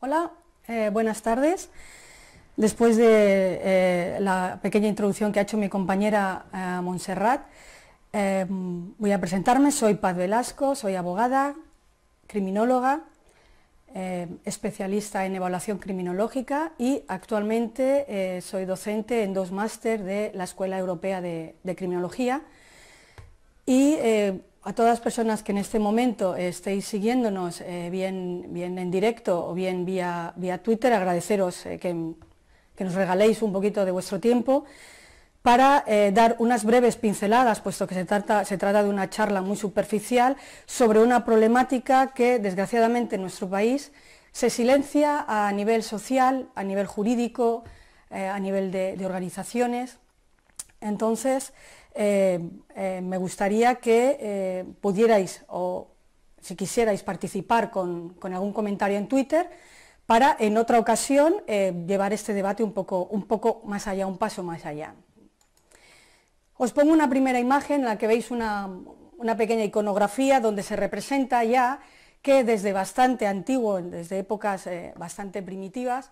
Hola, eh, buenas tardes. Después de eh, la pequeña introducción que ha hecho mi compañera eh, Montserrat, voy a presentarme. Soy Paz Velasco, soy abogada, criminóloga, especialista en evaluación criminológica y actualmente soy docente en dos máster de la Escuela Europea de, Criminología y a todas las personas que en este momento estéis siguiéndonos, eh, bien, bien, en directo o bien vía, vía Twitter, agradeceros eh, que, que, nos regaléis un poquito de vuestro tiempo para eh, dar unas breves pinceladas, puesto que se trata, se trata de una charla muy superficial, sobre una problemática que desgraciadamente en nuestro país se silencia a nivel social, a nivel jurídico, a nivel de, de organizaciones. Entonces, eh, eh, me gustaría que eh, pudierais o si quisierais participar con, algún comentario en Twitter para en otra ocasión llevar este debate un poco, más allá, un paso más allá. Os pongo una primera imagen en la que veis una pequeña iconografía donde se representa ya que desde bastante antiguo, desde épocas bastante primitivas,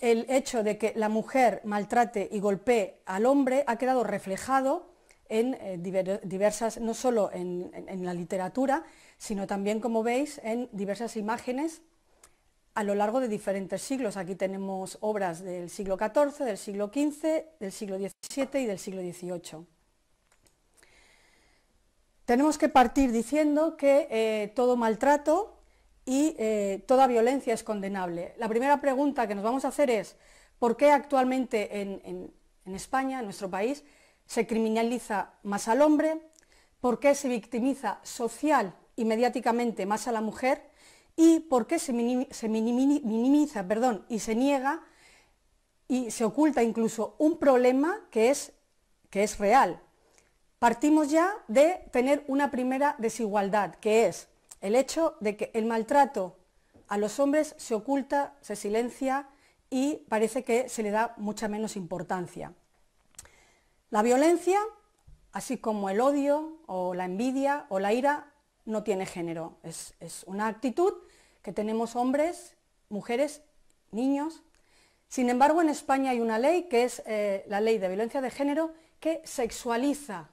el hecho de que la mujer maltrate y golpee al hombre ha quedado reflejado en eh, diversas, no solo en, la literatura, sino también, como veis, en diversas imágenes a lo largo de diferentes siglos. Aquí tenemos obras del siglo XIV, del siglo XV, del siglo XVII y del siglo XVIII. Tenemos que partir diciendo que eh, todo maltrato y eh, toda violencia es condenable. La primera pregunta que nos vamos a hacer es, ¿por qué actualmente en España, en nuestro país, se criminaliza más al hombre, por qué se victimiza social y mediáticamente más a la mujer y por qué se minimiza perdón, y se niega y se oculta incluso un problema que es real. Partimos ya de tener una primera desigualdad, que es el hecho de que el maltrato a los hombres se oculta, se silencia y parece que se le da mucha menos importancia. La violencia, así como el odio o la envidia o la ira, no tiene género. Es, una actitud que tenemos hombres, mujeres, niños. Sin embargo, en España hay una ley que es eh, la ley de violencia de género que sexualiza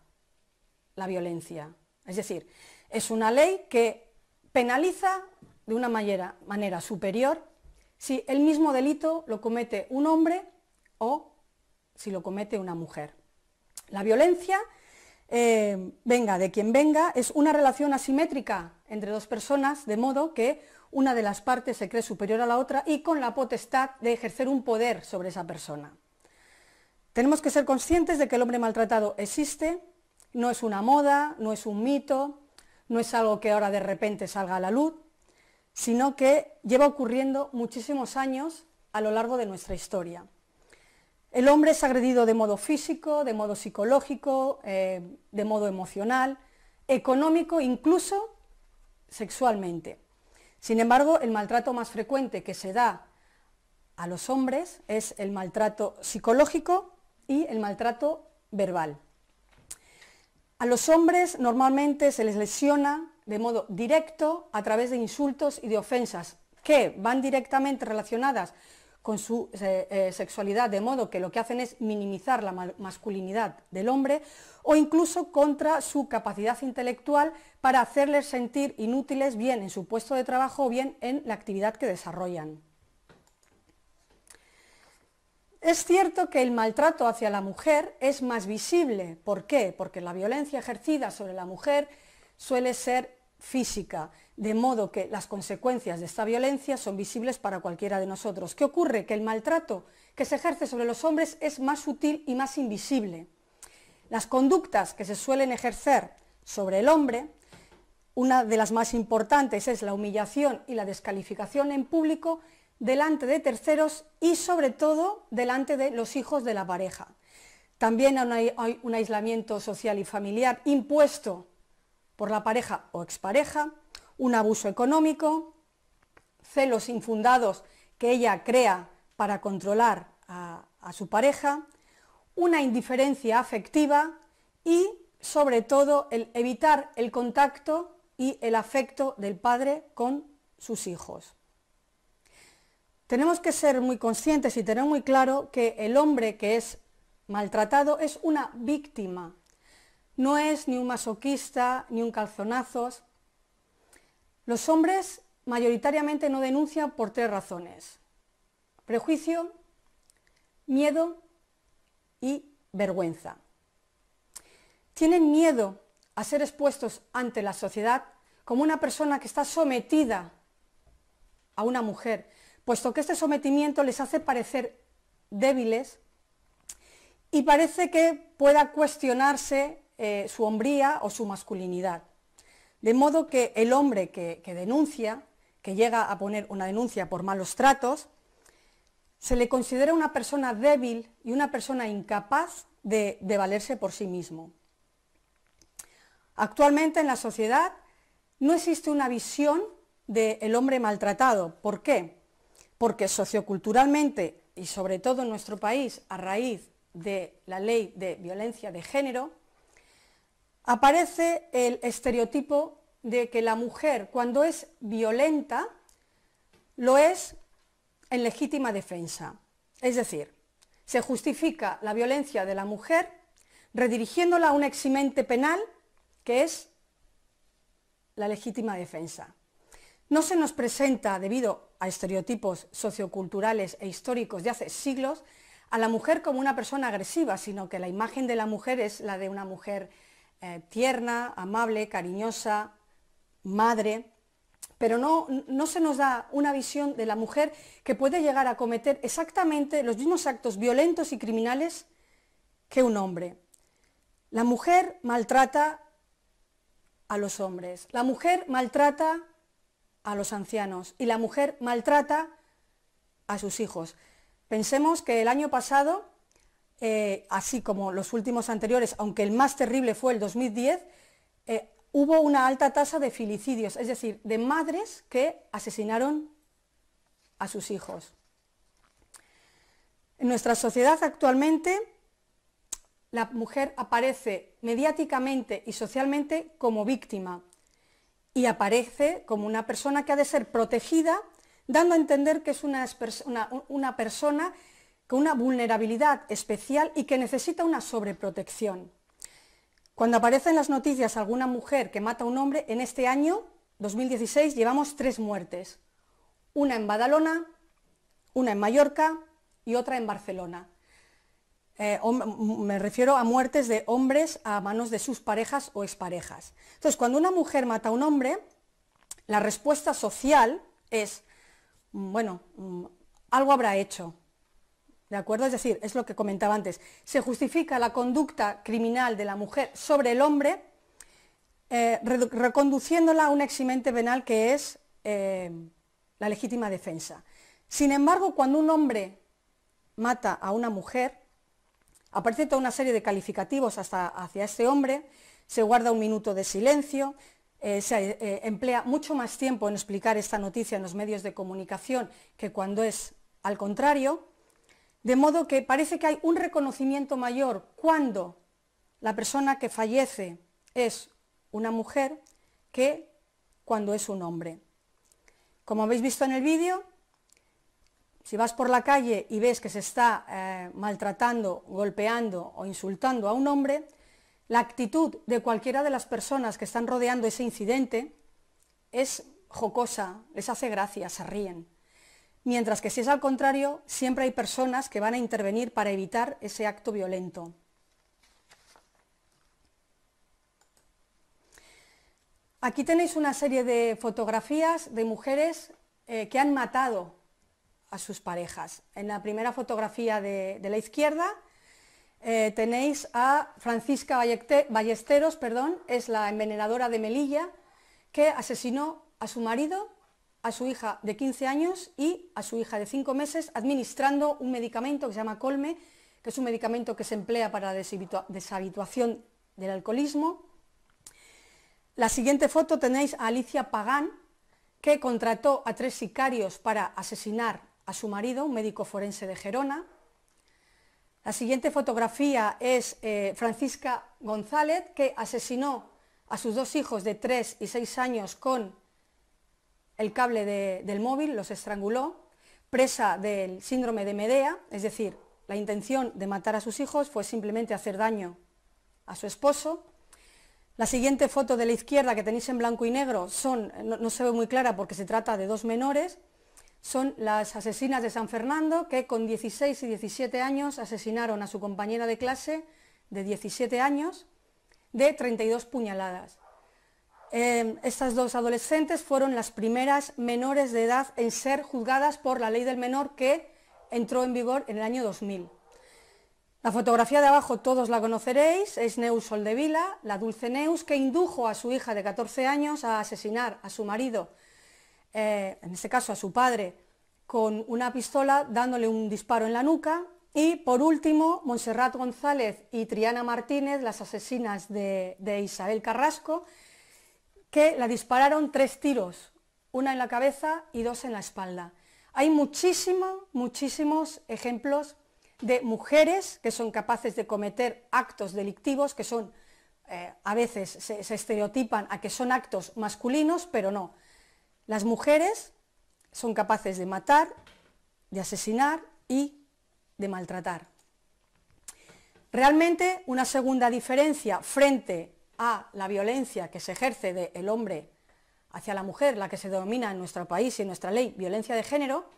la violencia. Es decir, es una ley que penaliza de una manera superior si el mismo delito lo comete un hombre o si lo comete una mujer. La violencia, eh, venga de quien venga, es una relación asimétrica entre dos personas, de modo que una de las partes se cree superior a la otra y con la potestad de ejercer un poder sobre esa persona. Tenemos que ser conscientes de que el hombre maltratado existe, no es una moda, no es un mito, no es algo que ahora de repente salga a la luz, sino que lleva ocurriendo muchísimos años a lo largo de nuestra historia. El hombre es agredido de modo físico, de modo psicológico, eh, de modo emocional, económico, incluso sexualmente. Sin embargo, el maltrato más frecuente que se da a los hombres es el maltrato psicológico y el maltrato verbal. A los hombres normalmente se les lesiona de modo directo a través de insultos y de ofensas que van directamente relacionadas con su eh, eh, sexualidad, de modo que lo que hacen es minimizar la masculinidad del hombre, o incluso contra su capacidad intelectual para hacerles sentir inútiles bien en su puesto de trabajo o bien en la actividad que desarrollan. Es cierto que el maltrato hacia la mujer es más visible. ¿Por qué? Porque la violencia ejercida sobre la mujer suele ser física de modo que las consecuencias de esta violencia son visibles para cualquiera de nosotros. ¿Qué ocurre? Que el maltrato que se ejerce sobre los hombres es más sutil y más invisible. Las conductas que se suelen ejercer sobre el hombre, una de las más importantes es la humillación y la descalificación en público delante de terceros y sobre todo delante de los hijos de la pareja. También hay un aislamiento social y familiar impuesto por la pareja o expareja, un abuso económico, celos infundados que ella crea para controlar a, su pareja, una indiferencia afectiva y, sobre todo, el evitar el contacto y el afecto del padre con sus hijos. Tenemos que ser muy conscientes y tener muy claro que el hombre que es maltratado es una víctima. No es ni un masoquista, ni un calzonazos, los hombres mayoritariamente no denuncian por tres razones. Prejuicio, miedo y vergüenza. Tienen miedo a ser expuestos ante la sociedad como una persona que está sometida a una mujer, puesto que este sometimiento les hace parecer débiles y parece que pueda cuestionarse eh, su hombría o su masculinidad. De modo que el hombre que, denuncia, que llega a poner una denuncia por malos tratos, se le considera una persona débil y una persona incapaz de, valerse por sí mismo. Actualmente en la sociedad no existe una visión del hombre maltratado. ¿Por qué? Porque socioculturalmente y sobre todo en nuestro país a raíz de la ley de violencia de género, aparece el estereotipo de que la mujer cuando es violenta lo es en legítima defensa. Es decir, se justifica la violencia de la mujer redirigiéndola a un eximente penal que es la legítima defensa. No se nos presenta, debido a estereotipos socioculturales e históricos de hace siglos, a la mujer como una persona agresiva, sino que la imagen de la mujer es la de una mujer eh, tierna, amable, cariñosa, madre, pero no, no, se nos da una visión de la mujer que puede llegar a cometer exactamente los mismos actos violentos y criminales que un hombre. La mujer maltrata a los hombres, la mujer maltrata a los ancianos y la mujer maltrata a sus hijos. Pensemos que el año pasado eh, así como los últimos anteriores, aunque el más terrible fue el 2010, eh, hubo una alta tasa de filicidios, es decir, de madres que asesinaron a sus hijos. En nuestra sociedad actualmente, la mujer aparece mediáticamente y socialmente como víctima y aparece como una persona que ha de ser protegida, dando a entender que es una, una persona con una vulnerabilidad especial y que necesita una sobreprotección. Cuando aparece en las noticias alguna mujer que mata a un hombre, en este año, 2016, llevamos tres muertes. Una en Badalona, una en Mallorca y otra en Barcelona. Eh, mm, me refiero a muertes de hombres a manos de sus parejas o exparejas. Entonces, cuando una mujer mata a un hombre, la respuesta social es, mm, bueno, mm, algo habrá hecho, ¿De acuerdo? Es decir, es lo que comentaba antes. Se justifica la conducta criminal de la mujer sobre el hombre eh, reconduciéndola a un eximente penal que es eh, la legítima defensa. Sin embargo, cuando un hombre mata a una mujer, aparece toda una serie de calificativos hacia este hombre, se guarda un minuto de silencio, eh, se emplea mucho más tiempo en explicar esta noticia en los medios de comunicación que cuando es al contrario, de modo que parece que hay un reconocimiento mayor cuando la persona que fallece es una mujer que cuando es un hombre. Como habéis visto en el vídeo, si vas por la calle y ves que se está eh, maltratando, golpeando o insultando a un hombre, la actitud de cualquiera de las personas que están rodeando ese incidente es jocosa, les hace gracia, se ríen. Mientras que si es al contrario, siempre hay personas que van a intervenir para evitar ese acto violento. Aquí tenéis una serie de fotografías de mujeres eh, que han matado a sus parejas. En la primera fotografía de, la izquierda eh, tenéis a Francisca Ballesteros, perdón, es la envenenadora de Melilla, que asesinó a su marido a su hija de 15 años y a su hija de 5 meses administrando un medicamento que se llama Colme, que es un medicamento que se emplea para la deshabituación del alcoholismo. La siguiente foto tenéis a Alicia Pagán, que contrató a tres sicarios para asesinar a su marido, un médico forense de Gerona. La siguiente fotografía es eh, Francisca González, que asesinó a sus dos hijos de 3 y 6 años con el cable del móvil, los estranguló, presa del síndrome de Medea, es decir, la intención de matar a sus hijos fue simplemente hacer daño a su esposo. La siguiente foto de la izquierda que tenéis en blanco y negro son, no se ve muy clara porque se trata de dos menores, son las asesinas de San Fernando que con 16 y 17 años asesinaron a su compañera de clase de 17 años de 32 puñaladas. Em, estas dos adolescentes fueron las primeras menores de edad en ser juzgadas por la ley del menor que entró en vigor en el año 2000. La fotografía de abajo todos la conoceréis, es Neus Soldevila, la dulce Neus, que indujo a su hija de 14 años a asesinar a su marido, eh, en este caso a su padre, con una pistola dándole un disparo en la nuca. Y por último, Montserrat González y Triana Martínez, las asesinas de Isabel Carrasco, que la dispararon tres tiros, una en la cabeza y dos en la espalda. Hay muchísimos, muchísimos ejemplos de mujeres que son capaces de cometer actos delictivos, que son, eh, a veces se, se estereotipan a que son actos masculinos, pero no. Las mujeres son capaces de matar, de asesinar y de maltratar. Realmente una segunda diferencia frente a la violencia que se ejerce del hombre hacia la mujer, la que se domina en nuestro país y en nuestra ley violencia de género,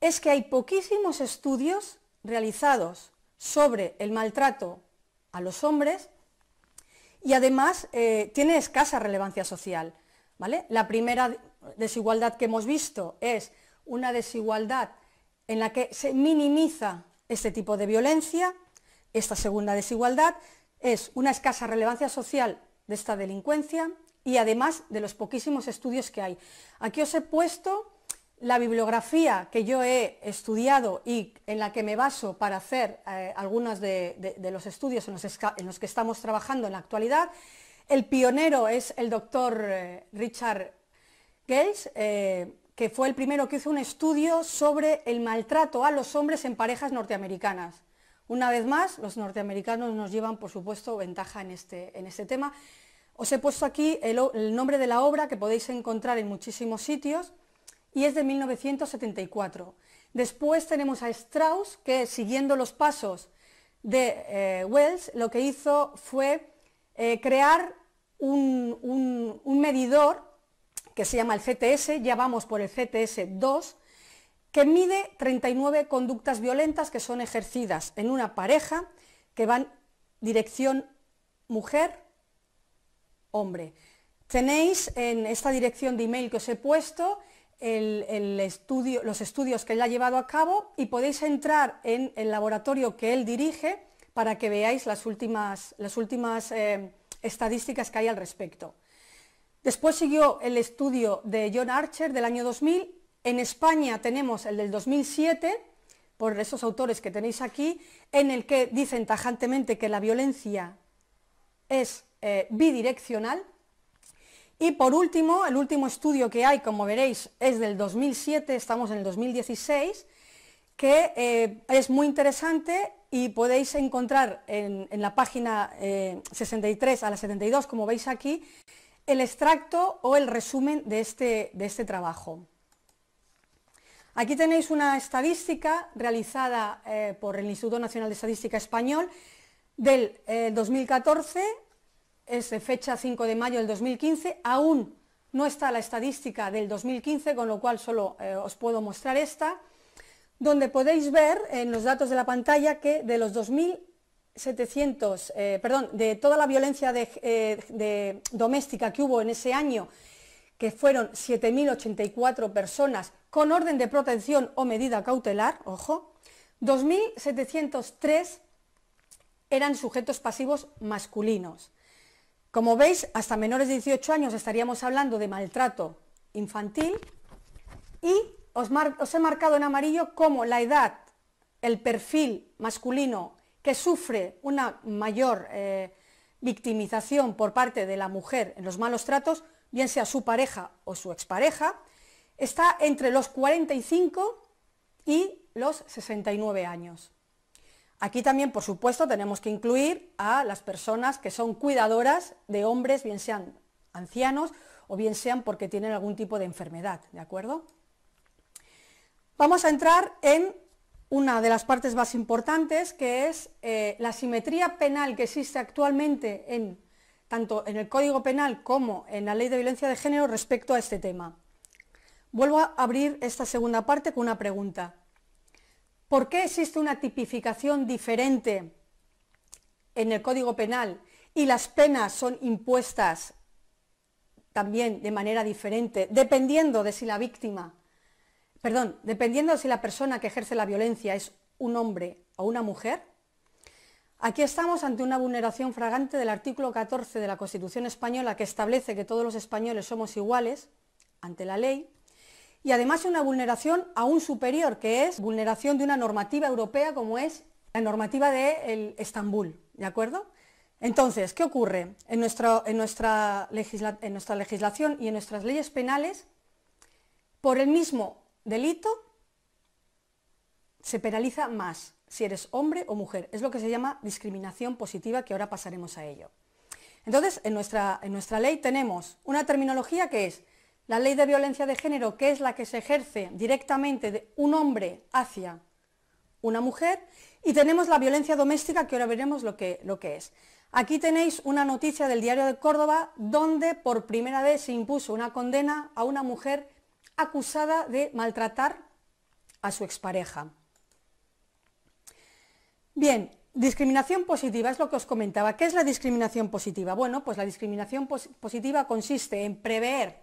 es que hay poquísimos estudios realizados sobre el maltrato a los hombres y además eh, tiene escasa relevancia social. ¿vale? La primera desigualdad que hemos visto es una desigualdad en la que se minimiza este tipo de violencia, esta segunda desigualdad, es una escasa relevancia social de esta delincuencia y además de los poquísimos estudios que hay. Aquí os he puesto la bibliografía que yo he estudiado y en la que me baso para hacer eh, algunos de, los estudios en los, que estamos trabajando en la actualidad. El pionero es el doctor eh, Richard Gales, eh, que fue el primero que hizo un estudio sobre el maltrato a los hombres en parejas norteamericanas. Una vez más, los norteamericanos nos llevan, por supuesto, ventaja en este, en este tema. Os he puesto aquí el, nombre de la obra que podéis encontrar en muchísimos sitios y es de 1974. Después tenemos a Strauss, que siguiendo los pasos de eh, Wells, lo que hizo fue eh, crear un, un, medidor que se llama el CTS, ya vamos por el CTS 2, que mide 39 conductas violentas que son ejercidas en una pareja que van dirección mujer-hombre. Tenéis en esta dirección de email que os he puesto los estudios que él ha llevado a cabo y podéis entrar en el laboratorio que él dirige para que veáis las últimas, las últimas eh, estadísticas que hay al respecto. Después siguió el estudio de John Archer del año 2000 en España tenemos el del 2007, por esos autores que tenéis aquí, en el que dicen tajantemente que la violencia es eh, bidireccional. Y por último, el último estudio que hay, como veréis, es del 2007, estamos en el 2016, que eh, es muy interesante y podéis encontrar en, la página 63 eh, a la 72, como veis aquí, el extracto o el resumen de este, de este trabajo. Aquí tenéis una estadística realizada eh, por el Instituto Nacional de Estadística Español del 2014, eh, es de fecha 5 de mayo del 2015, aún no está la estadística del 2015, con lo cual solo eh, os puedo mostrar esta, donde podéis ver en los datos de la pantalla que de los 2.700, perdón, de toda la violencia doméstica que hubo en ese año que fueron 7.084 personas con orden de protección o medida cautelar, ojo, 2.703 eran sujetos pasivos masculinos. Como veis, hasta menores de 18 años estaríamos hablando de maltrato infantil y os, he marcado en amarillo como la edad, el perfil masculino que sufre una mayor eh, victimización por parte de la mujer en los malos tratos bien sea su pareja o su expareja, está entre los 45 y los 69 años. Aquí también, por supuesto, tenemos que incluir a las personas que son cuidadoras de hombres, bien sean ancianos o bien sean porque tienen algún tipo de enfermedad, ¿de acuerdo? Vamos a entrar en una de las partes más importantes, que es eh, la simetría penal que existe actualmente en tanto en el Código Penal como en la Ley de Violencia de Género respecto a este tema. Vuelvo a abrir esta segunda parte con una pregunta. ¿Por qué existe una tipificación diferente en el Código Penal y las penas son impuestas también de manera diferente, dependiendo de si la víctima, perdón, dependiendo si la persona que ejerce la violencia es un hombre o una mujer? Aquí estamos ante una vulneración fragante del artículo 14 de la Constitución española que establece que todos los españoles somos iguales ante la ley y además una vulneración aún superior que es vulneración de una normativa europea como es la normativa de Estambul, ¿de acuerdo? Entonces, ¿qué ocurre? En, nuestra en nuestra legislación y en nuestras leyes penales, por el mismo delito se penaliza más si eres hombre o mujer. Es lo que se llama discriminación positiva, que ahora pasaremos a ello. Entonces, en nuestra, en nuestra ley tenemos una terminología que es la ley de violencia de género, que es la que se ejerce directamente de un hombre hacia una mujer, y tenemos la violencia doméstica, que ahora veremos lo que, lo que es. Aquí tenéis una noticia del Diario de Córdoba, donde por primera vez se impuso una condena a una mujer acusada de maltratar a su expareja. Bien, discriminación positiva es lo que os comentaba. ¿Qué es la discriminación positiva? Bueno, pues la discriminación positiva consiste en prever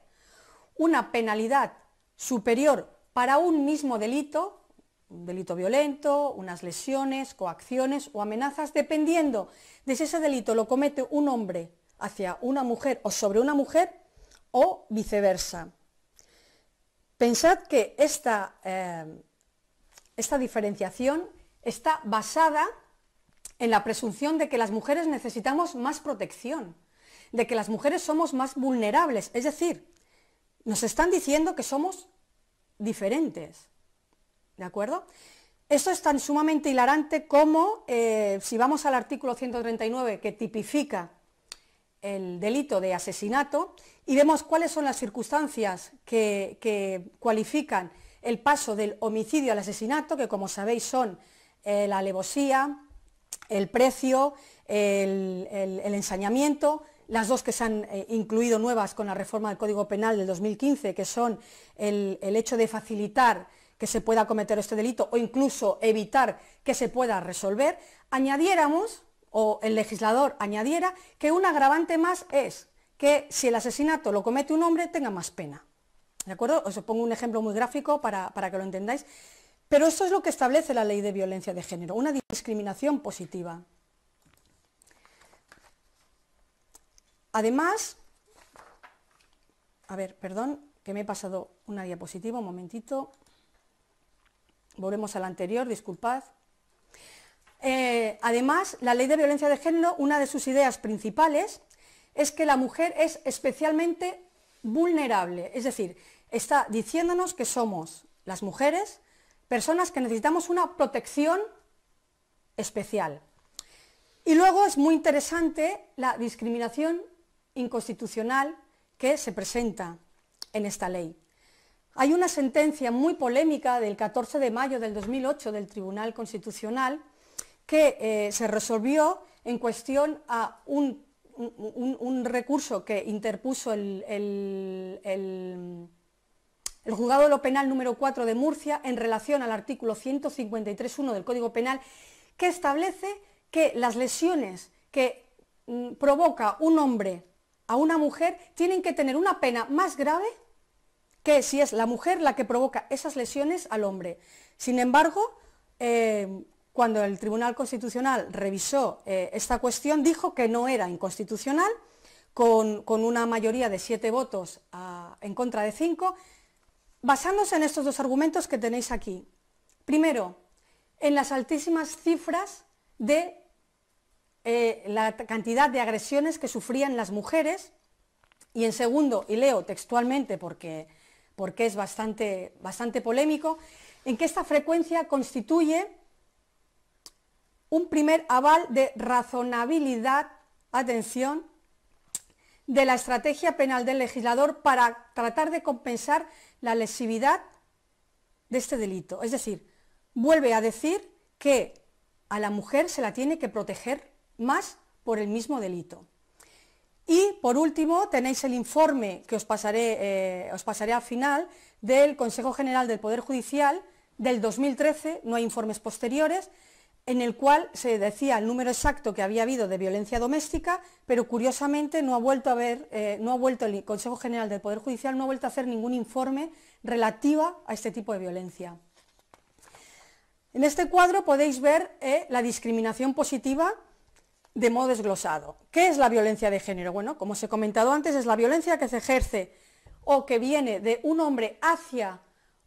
una penalidad superior para un mismo delito, un delito violento, unas lesiones, coacciones o amenazas, dependiendo de si ese delito lo comete un hombre hacia una mujer o sobre una mujer o viceversa. Pensad que esta, eh, esta diferenciación está basada en la presunción de que las mujeres necesitamos más protección, de que las mujeres somos más vulnerables, es decir, nos están diciendo que somos diferentes. ¿De acuerdo? Esto es tan sumamente hilarante como eh, si vamos al artículo 139 que tipifica el delito de asesinato y vemos cuáles son las circunstancias que cualifican el paso del homicidio al asesinato, que como sabéis son eh, la alevosía, el precio, el, ensañamiento, las dos que se han eh, incluido nuevas con la reforma del Código Penal del 2015, que son el, hecho de facilitar que se pueda cometer este delito o incluso evitar que se pueda resolver, añadiéramos, o el legislador añadiera, que un agravante más es que si el asesinato lo comete un hombre tenga más pena. ¿De acuerdo? Os pongo un ejemplo muy gráfico para, para que lo entendáis. Pero esto es lo que establece la ley de violencia de género, una discriminación positiva. Además, a ver, perdón, que me he pasado una diapositiva, un momentito. Volvemos a la anterior, disculpad. Eh, además, la ley de violencia de género, una de sus ideas principales es que la mujer es especialmente vulnerable, es decir, está diciéndonos que somos las mujeres personas que necesitamos una protección especial. Y luego es muy interesante la discriminación inconstitucional que se presenta en esta ley. Hay una sentencia muy polémica del 14 de mayo del 2008 del Tribunal Constitucional que eh, se resolvió en cuestión a un, recurso que interpuso el el juzgado de lo penal número 4 de Murcia, en relación al artículo 153.1 del Código Penal, que establece que las lesiones que mm, provoca un hombre a una mujer tienen que tener una pena más grave que si es la mujer la que provoca esas lesiones al hombre. Sin embargo, em, cuando el Tribunal Constitucional revisó eh, esta cuestión, dijo que no era inconstitucional, con, una mayoría de siete votos en contra de cinco, basándose en estos dos argumentos que tenéis aquí. Primero, en las altísimas cifras de eh, la cantidad de agresiones que sufrían las mujeres. Y en segundo, y leo textualmente porque, porque es bastante, bastante polémico, en que esta frecuencia constituye un primer aval de razonabilidad, atención, de la estrategia penal del legislador para tratar de compensar la lesividad de este delito. Es decir, vuelve a decir que a la mujer se la tiene que proteger más por el mismo delito. Y por último, tenéis el informe que os pasaré, eh, os pasaré al final del Consejo General del Poder Judicial del 2013, no hay informes posteriores, en el cual se decía el número exacto que había habido de violencia doméstica, pero curiosamente no ha vuelto a ver, eh, no ha vuelto el Consejo General del Poder Judicial no ha vuelto a hacer ningún informe relativa a este tipo de violencia. En este cuadro podéis ver eh, la discriminación positiva de modo desglosado. ¿Qué es la violencia de género? Bueno, como os he comentado antes, es la violencia que se ejerce o que viene de un hombre hacia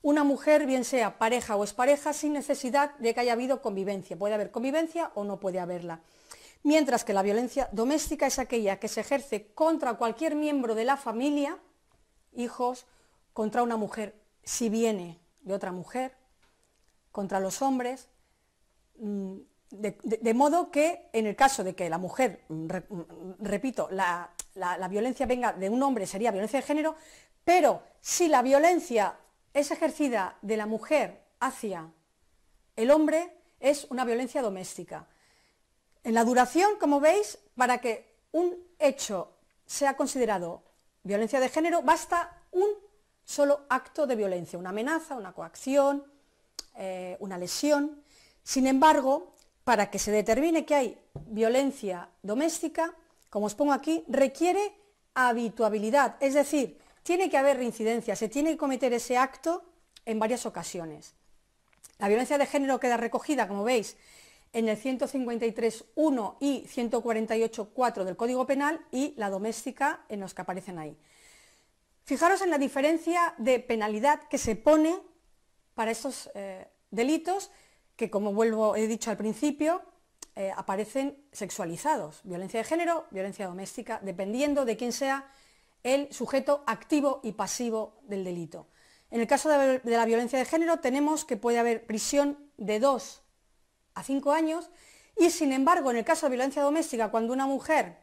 una mujer, bien sea pareja o pareja sin necesidad de que haya habido convivencia. Puede haber convivencia o no puede haberla. Mientras que la violencia doméstica es aquella que se ejerce contra cualquier miembro de la familia, hijos, contra una mujer, si viene de otra mujer, contra los hombres, mm, de, modo que en el caso de que la mujer, mm, mm, repito, la violencia venga de un hombre sería violencia de género, pero si la violencia es ejercida de la mujer hacia el hombre es una violencia doméstica. En la duración, como veis, para que un hecho sea considerado violencia de género, basta un solo acto de violencia, una amenaza, una coacción, eh, una lesión. Sin embargo, para que se determine que hay violencia doméstica, como os pongo aquí, requiere habituabilidad, es decir, tiene que haber reincidencia, se tiene que cometer ese acto en varias ocasiones. La violencia de género queda recogida, como veis, en el 153.1 y 148.4 del Código Penal y la doméstica en los que aparecen ahí. Fijaros en la diferencia de penalidad que se pone para estos eh, delitos que, como vuelvo, he dicho al principio, eh, aparecen sexualizados. Violencia de género, violencia doméstica, dependiendo de quién sea el sujeto activo y pasivo del delito. En el caso de, la violencia de género tenemos que puede haber prisión de 2 a 5 años y sin embargo en el caso de violencia doméstica cuando una mujer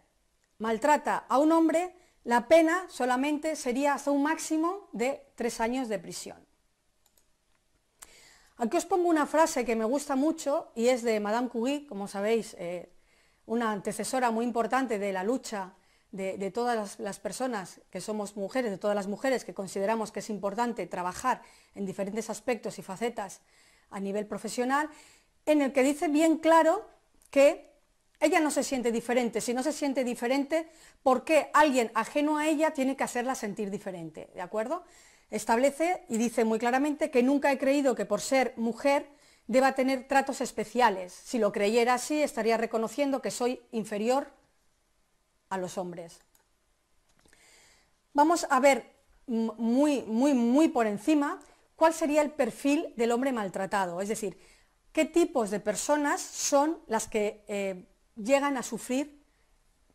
maltrata a un hombre la pena solamente sería hasta un máximo de tres años de prisión. Aquí os pongo una frase que me gusta mucho y es de Madame Curie, como sabéis, eh, una antecesora muy importante de la lucha de, todas las, las personas que somos mujeres, de todas las mujeres que consideramos que es importante trabajar en diferentes aspectos y facetas a nivel profesional, en el que dice bien claro que ella no se siente diferente. Si no se siente diferente, ¿por qué alguien ajeno a ella tiene que hacerla sentir diferente? ¿De acuerdo? Establece y dice muy claramente que nunca he creído que por ser mujer deba tener tratos especiales. Si lo creyera así, estaría reconociendo que soy inferior a los hombres. Vamos a ver muy, muy, muy por encima cuál sería el perfil del hombre maltratado, es decir, qué tipos de personas son las que eh, llegan a sufrir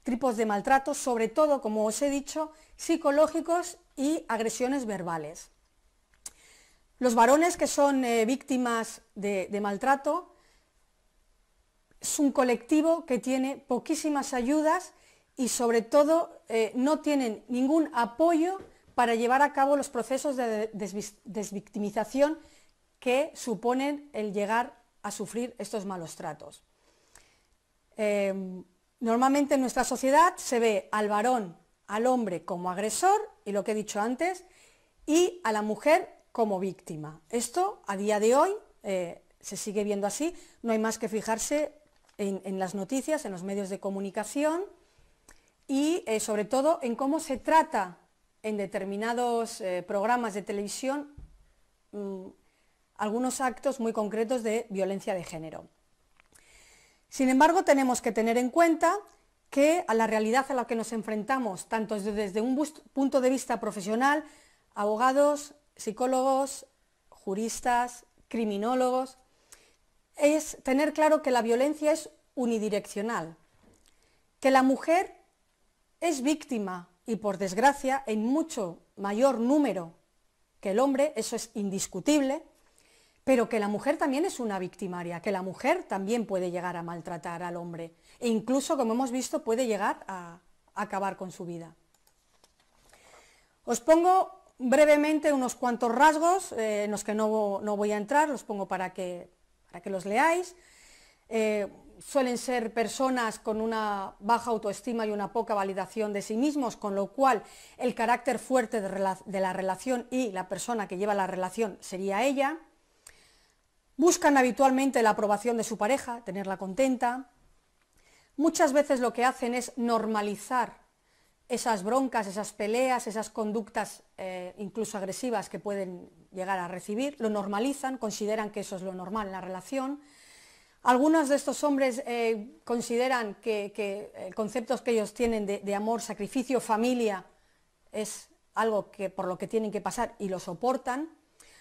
tipos de maltrato, sobre todo, como os he dicho, psicológicos y agresiones verbales. Los varones que son eh, víctimas de maltrato es un colectivo que tiene poquísimas ayudas y sobre todo eh, no tienen ningún apoyo para llevar a cabo los procesos de desvictimización que suponen el llegar a sufrir estos malos tratos. Eh, normalmente en nuestra sociedad se ve al varón, al hombre como agresor, y lo que he dicho antes, y a la mujer como víctima. Esto a día de hoy eh, se sigue viendo así, no hay más que fijarse en las noticias, en los medios de comunicación, y eh, sobre todo en cómo se trata en determinados eh, programas de televisión mm, algunos actos muy concretos de violencia de género. Sin embargo, tenemos que tener en cuenta que a la realidad a la que nos enfrentamos, tanto desde un punto de vista profesional, abogados, psicólogos, juristas, criminólogos, es tener claro que la violencia es unidireccional, que la mujer es víctima y por desgracia en mucho mayor número que el hombre, eso es indiscutible, pero que la mujer también es una victimaria, que la mujer también puede llegar a maltratar al hombre e incluso, como hemos visto, puede llegar a acabar con su vida. Os pongo brevemente unos cuantos rasgos eh, en los que no, voy a entrar, los pongo para que, para que los leáis. Eh, suelen ser personas con una baja autoestima y una poca validación de sí mismos, con lo cual el carácter fuerte de, la relación y la persona que lleva la relación sería ella. Buscan habitualmente la aprobación de su pareja, tenerla contenta. Muchas veces lo que hacen es normalizar esas broncas, esas peleas, esas conductas eh, incluso agresivas que pueden llegar a recibir, lo normalizan, consideran que eso es lo normal en la relación, algunos de estos hombres eh, consideran que, eh, conceptos que ellos tienen de, amor, sacrificio, familia, es algo por lo que tienen que pasar y lo soportan.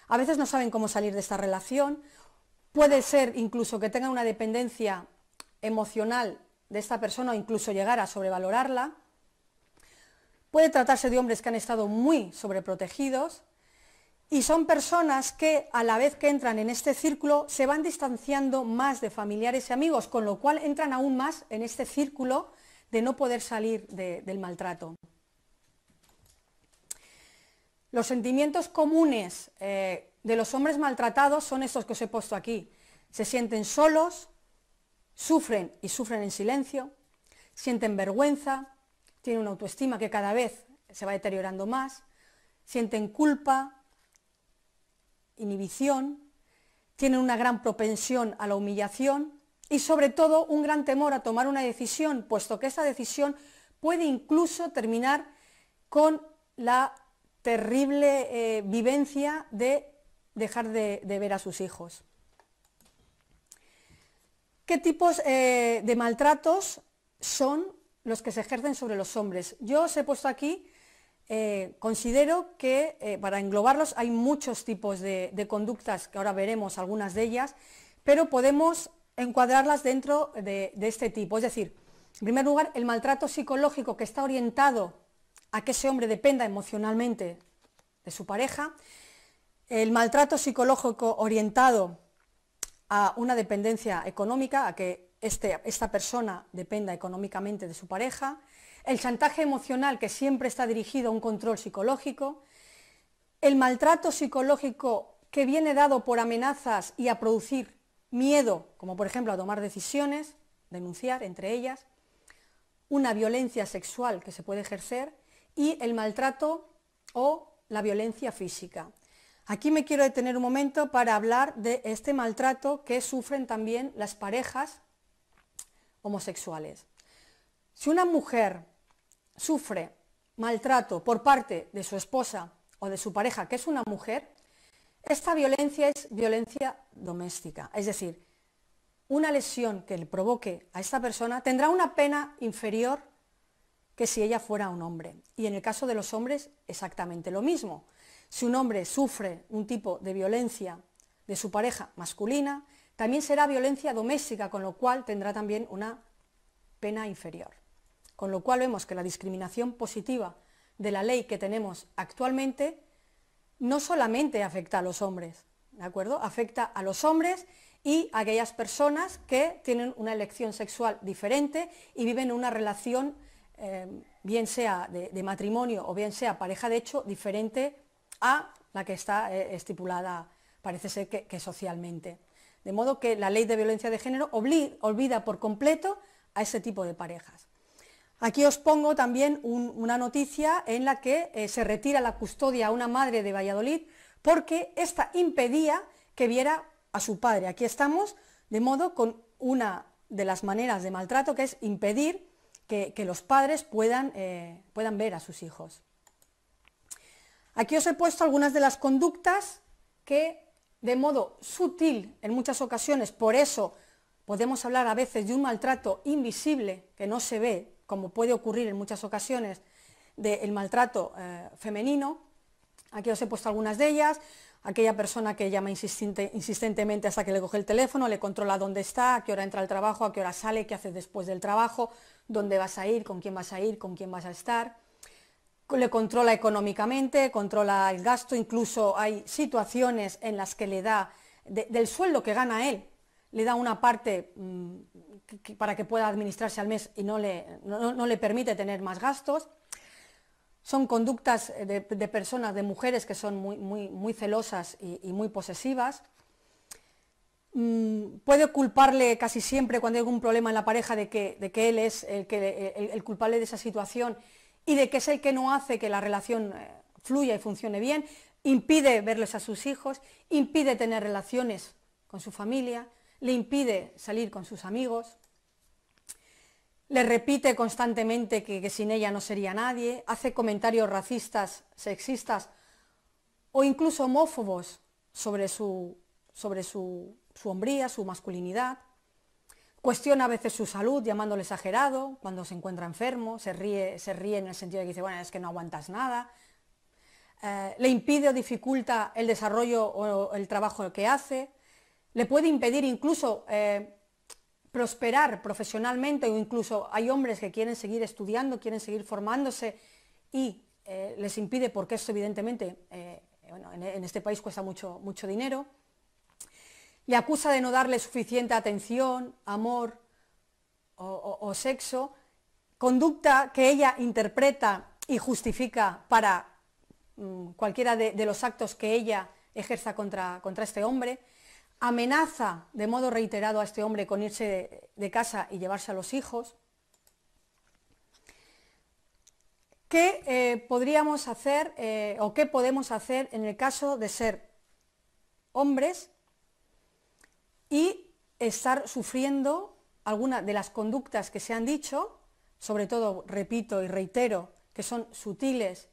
A veces no saben cómo salir de esta relación. Puede ser incluso que tengan una dependencia emocional de esta persona o incluso llegar a sobrevalorarla. Puede tratarse de hombres que han estado muy sobreprotegidos, y son personas que a la vez que entran en este círculo se van distanciando más de familiares y amigos, con lo cual entran aún más en este círculo de no poder salir del maltrato. Los sentimientos comunes eh, de los hombres maltratados son estos que os he puesto aquí. Se sienten solos, sufren y sufren en silencio, sienten vergüenza, tienen una autoestima que cada vez se va deteriorando más, sienten culpa, inhibición, tienen una gran propensión a la humillación y sobre todo un gran temor a tomar una decisión, puesto que esa decisión puede incluso terminar con la terrible eh, vivencia de dejar de, ver a sus hijos. ¿Qué tipos eh, de maltratos son los que se ejercen sobre los hombres? Yo os he puesto aquí eh, considero que eh, para englobarlos hay muchos tipos de, conductas, que ahora veremos algunas de ellas, pero podemos encuadrarlas dentro de, este tipo. Es decir, en primer lugar, el maltrato psicológico que está orientado a que ese hombre dependa emocionalmente de su pareja, el maltrato psicológico orientado a una dependencia económica, a que este, esta persona dependa económicamente de su pareja, el chantaje emocional que siempre está dirigido a un control psicológico, el maltrato psicológico que viene dado por amenazas y a producir miedo, como por ejemplo a tomar decisiones, denunciar entre ellas, una violencia sexual que se puede ejercer y el maltrato o la violencia física. Aquí me quiero detener un momento para hablar de este maltrato que sufren también las parejas homosexuales. Si una mujer sufre maltrato por parte de su esposa o de su pareja, que es una mujer, esta violencia es violencia doméstica. Es decir, una lesión que le provoque a esta persona tendrá una pena inferior que si ella fuera un hombre. Y en el caso de los hombres, exactamente lo mismo. Si un hombre sufre un tipo de violencia de su pareja masculina, también será violencia doméstica, con lo cual tendrá también una pena inferior con lo cual vemos que la discriminación positiva de la ley que tenemos actualmente no solamente afecta a los hombres, ¿de acuerdo? Afecta a los hombres y a aquellas personas que tienen una elección sexual diferente y viven una relación, eh, bien sea de, matrimonio o bien sea pareja de hecho, diferente a la que está eh, estipulada, parece ser que, socialmente. De modo que la ley de violencia de género olvida por completo a ese tipo de parejas. Aquí os pongo también una noticia en la que eh, se retira la custodia a una madre de Valladolid porque ésta impedía que viera a su padre. Aquí estamos, de modo, con una de las maneras de maltrato que es impedir que, los padres puedan, eh, puedan ver a sus hijos. Aquí os he puesto algunas de las conductas que de modo sutil en muchas ocasiones, por eso podemos hablar a veces de un maltrato invisible que no se ve como puede ocurrir en muchas ocasiones, del maltrato eh, femenino. Aquí os he puesto algunas de ellas. Aquella persona que llama insistente, insistentemente hasta que le coge el teléfono, le controla dónde está, a qué hora entra al trabajo, a qué hora sale, qué hace después del trabajo, dónde vas a ir, con quién vas a ir, con quién vas a estar. Le controla económicamente, controla el gasto, incluso hay situaciones en las que le da del sueldo que gana él, le da una parte mm, para que pueda administrarse al mes y no le, permite tener más gastos. Son conductas eh, de, personas, de mujeres que son muy, celosas y, muy posesivas. Mm, puede culparle casi siempre cuando hay algún problema en la pareja de que, él es el, el, culpable de esa situación y de que es el que no hace que la relación eh, fluya y funcione bien, impide verles a sus hijos, impide tener relaciones con su familia, le impide salir con sus amigos, le repite constantemente que, sin ella no sería nadie, hace comentarios racistas, sexistas o incluso homófobos sobre su, sobre su, hombría, su masculinidad. Cuestiona a veces su salud llamándole exagerado cuando se encuentra enfermo, se ríe, se ríe en el sentido de que dice, bueno, es que no aguantas nada. Eh, le impide o dificulta el desarrollo o el trabajo que hace, le puede impedir incluso eh, prosperar profesionalmente o incluso hay hombres que quieren seguir estudiando, quieren seguir formándose y eh, les impide porque esto evidentemente eh, en, este país cuesta mucho, dinero. Le acusa de no darle suficiente atención, amor o, sexo, conducta que ella interpreta y justifica para mm, cualquiera de, los actos que ella ejerza contra este hombre amenaza de modo reiterado a este hombre con irse de, casa y llevarse a los hijos, ¿qué eh, podríamos hacer eh, o qué podemos hacer en el caso de ser hombres y estar sufriendo alguna de las conductas que se han dicho, sobre todo, repito y reitero, que son sutiles,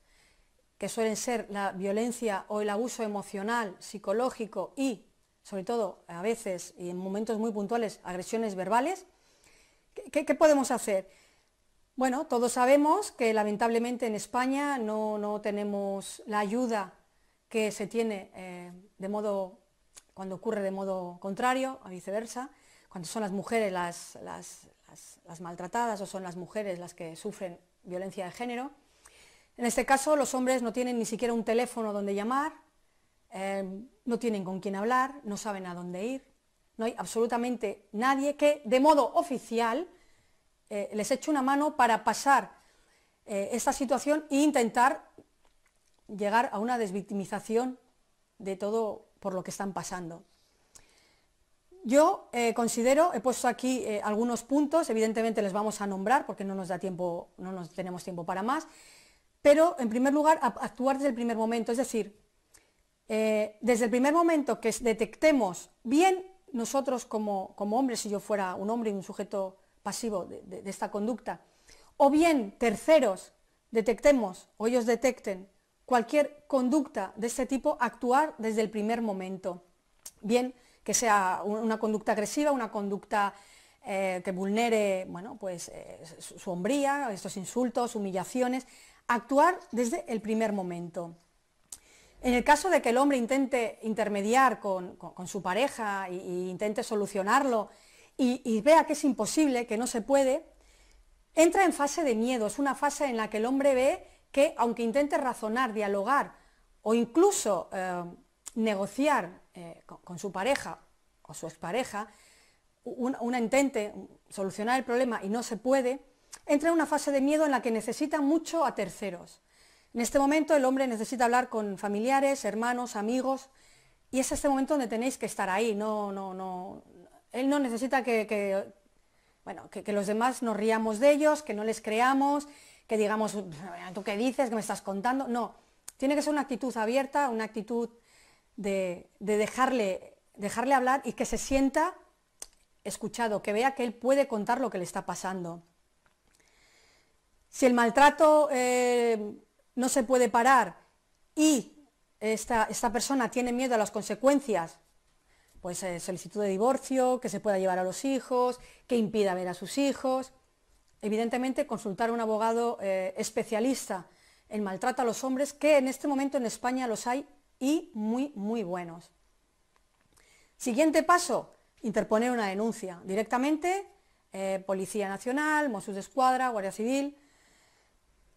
que suelen ser la violencia o el abuso emocional, psicológico y sobre todo a veces y en momentos muy puntuales, agresiones verbales. ¿Qué, podemos hacer? Bueno, todos sabemos que lamentablemente en España no, tenemos la ayuda que se tiene eh, de modo, cuando ocurre de modo contrario, a viceversa, cuando son las mujeres las, las, maltratadas o son las mujeres las que sufren violencia de género. En este caso los hombres no tienen ni siquiera un teléfono donde llamar, eh, no tienen con quién hablar, no saben a dónde ir, no hay absolutamente nadie que de modo oficial eh, les eche una mano para pasar eh, esta situación e intentar llegar a una desvictimización de todo por lo que están pasando. Yo eh, considero, he puesto aquí algunos puntos, evidentemente les vamos a nombrar porque no nos da tiempo, no nos tenemos tiempo para más, pero en primer lugar actuar desde el primer momento, es decir, eh, desde el primer momento que detectemos bien nosotros como, como hombres, si yo fuera un hombre y un sujeto pasivo de, esta conducta, o bien terceros detectemos o ellos detecten cualquier conducta de este tipo, actuar desde el primer momento. Bien que sea una conducta agresiva, una conducta eh, que vulnere pues, eh, su hombría, estos insultos, humillaciones, actuar desde el primer momento. En el caso de que el hombre intente intermediar con, su pareja e, intente solucionarlo y, vea que es imposible, que no se puede, entra en fase de miedo. Es una fase en la que el hombre ve que aunque intente razonar, dialogar o incluso eh, negociar eh, con, su pareja o su expareja, una intente solucionar el problema y no se puede, entra en una fase de miedo en la que necesita mucho a terceros. En este momento el hombre necesita hablar con familiares, hermanos, amigos, y es este momento donde tenéis que estar ahí, no, no, no. Él no necesita que, bueno, que, los demás nos riamos de ellos, que no les creamos, que digamos, ¿tú qué dices? ¿Qué me estás contando? No, tiene que ser una actitud abierta, una actitud de, dejarle, dejarle hablar y que se sienta escuchado, que vea que él puede contar lo que le está pasando. Si el maltrato eh, no se puede parar y esta, esta persona tiene miedo a las consecuencias, pues eh, solicitud de divorcio, que se pueda llevar a los hijos, que impida ver a sus hijos. Evidentemente, consultar a un abogado eh, especialista en maltrato a los hombres, que en este momento en España los hay y muy, muy buenos. Siguiente paso, interponer una denuncia directamente, eh, Policía Nacional, Mossos de Escuadra, Guardia Civil,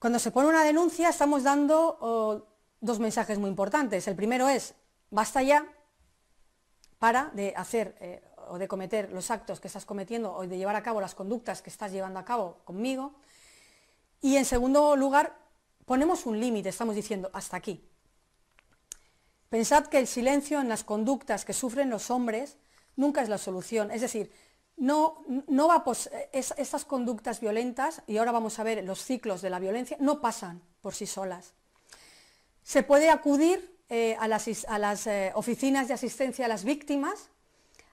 cuando se pone una denuncia estamos dando oh, dos mensajes muy importantes. El primero es, basta ya para de hacer eh, o de cometer los actos que estás cometiendo o de llevar a cabo las conductas que estás llevando a cabo conmigo. Y en segundo lugar, ponemos un límite, estamos diciendo, hasta aquí. Pensad que el silencio en las conductas que sufren los hombres nunca es la solución. Es decir, no, va estas conductas violentas, y ahora vamos a ver los ciclos de la violencia, no pasan por sí solas. Se puede acudir eh, a las, eh, oficinas de asistencia a las víctimas,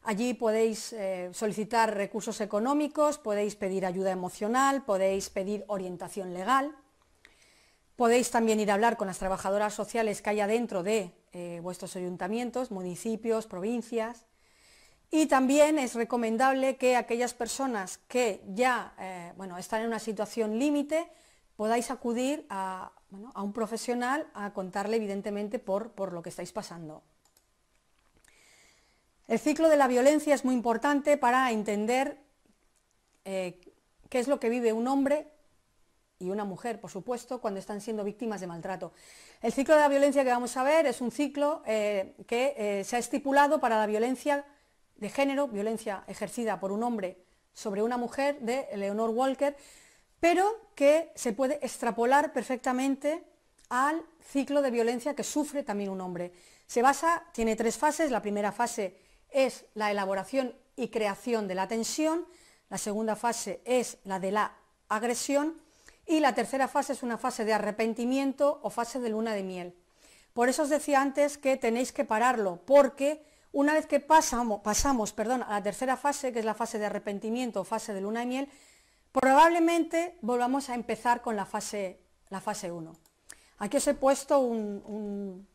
allí podéis eh, solicitar recursos económicos, podéis pedir ayuda emocional, podéis pedir orientación legal, podéis también ir a hablar con las trabajadoras sociales que hay dentro de vuestros ayuntamientos, municipios, provincias, y también es recomendable que aquellas personas que ya eh, bueno, están en una situación límite podáis acudir a, un profesional a contarle evidentemente por, lo que estáis pasando. El ciclo de la violencia es muy importante para entender eh, qué es lo que vive un hombre y una mujer, por supuesto, cuando están siendo víctimas de maltrato. El ciclo de la violencia que vamos a ver es un ciclo eh, que se ha estipulado para la violencia de género, violencia ejercida por un hombre sobre una mujer, de Eleanor Walker, pero que se puede extrapolar perfectamente al ciclo de violencia que sufre también un hombre. Se basa, tiene tres fases. La primera fase es la elaboración y creación de la tensión, la segunda fase es la de la agresión y la tercera fase es una fase de arrepentimiento o fase de luna de miel. Por eso os decía antes que tenéis que pararlo, porque una vez que pasamos, pasamos a la tercera fase, que es la fase de arrepentimiento o fase de luna de miel, probablemente volvamos a empezar con la fase, la fase 1. Aquí os he puesto un,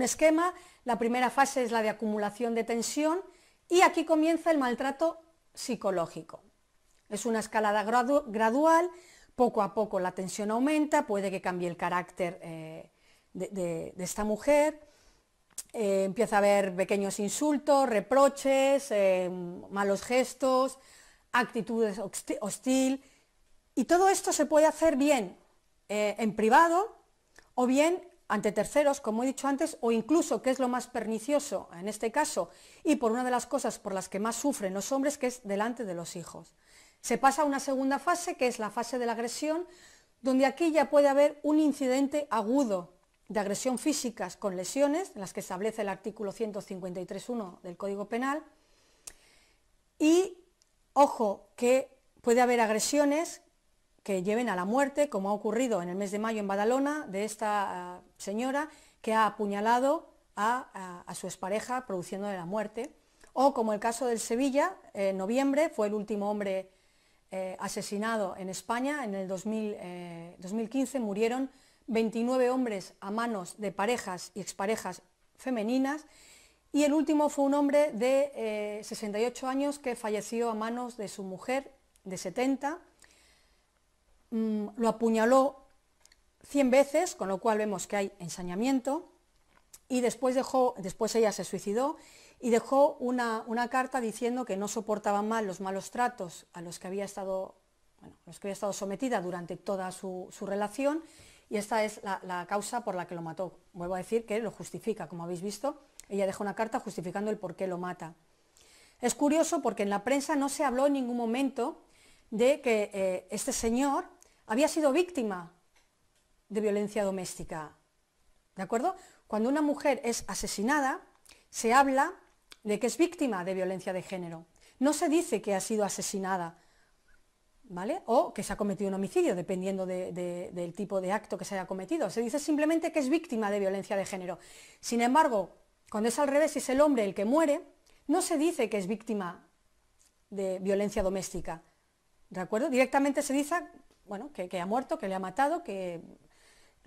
esquema, la primera fase es la de acumulación de tensión y aquí comienza el maltrato psicológico. Es una escalada gradual, poco a poco la tensión aumenta, puede que cambie el carácter eh, de esta mujer, eh, empieza a haber pequeños insultos, reproches, eh, malos gestos, actitudes hostil. Y todo esto se puede hacer bien eh, en privado o bien ante terceros, como he dicho antes, o incluso, que es lo más pernicioso en este caso, y por una de las cosas por las que más sufren los hombres, que es delante de los hijos. Se pasa a una segunda fase, que es la fase de la agresión, donde aquí ya puede haber un incidente agudo de agresión físicas con lesiones, las que establece el artículo 153.1 del Código Penal. Y, ojo, que puede haber agresiones que lleven a la muerte, como ha ocurrido en el mes de mayo en Badalona, de esta ah, señora que ha apuñalado ah, a, su expareja produciéndole la muerte. O como el caso del Sevilla, en noviembre fue el último hombre eh, asesinado en España, en el 2015 eh, murieron 29 hombres a manos de parejas y exparejas femeninas y el último fue un hombre de 68 eh, años que falleció a manos de su mujer de 70. Mm, lo apuñaló 100 veces, con lo cual vemos que hay ensañamiento y después, dejó, después ella se suicidó y dejó una, carta diciendo que no soportaba mal los malos tratos a los que había estado, los que había estado sometida durante toda su, su relación y esta es la, causa por la que lo mató. Vuelvo a decir que lo justifica, como habéis visto, ella dejó una carta justificando el por qué lo mata. Es curioso porque en la prensa no se habló en ningún momento de que eh, este señor había sido víctima de violencia doméstica. ¿De acuerdo? Cuando una mujer es asesinada, se habla de que es víctima de violencia de género. No se dice que ha sido asesinada, ¿vale? O que se ha cometido un homicidio, dependiendo del tipo de acto que se haya cometido. Se dice simplemente que es víctima de violencia de género. Sin embargo, cuando es al revés y es el hombre el que muere, no se dice que es víctima de violencia doméstica. ¿De acuerdo? Directamente se dice, bueno, que, ha muerto, que le ha matado, que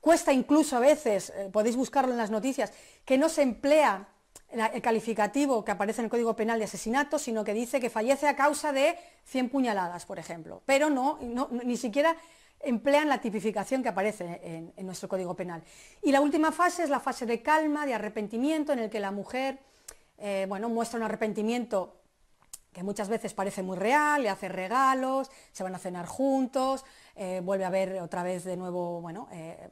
cuesta incluso a veces, eh, podéis buscarlo en las noticias, que no se emplea el calificativo que aparece en el Código Penal de asesinato, sino que dice que fallece a causa de 100 puñaladas, por ejemplo. Pero no, ni siquiera emplean la tipificación que aparece en, nuestro Código Penal. Y la última fase es la fase de calma, de arrepentimiento, en el que la mujer eh, bueno, muestra un arrepentimiento que muchas veces parece muy real, le hace regalos, se van a cenar juntos, eh, vuelve a haber otra vez de nuevo eh,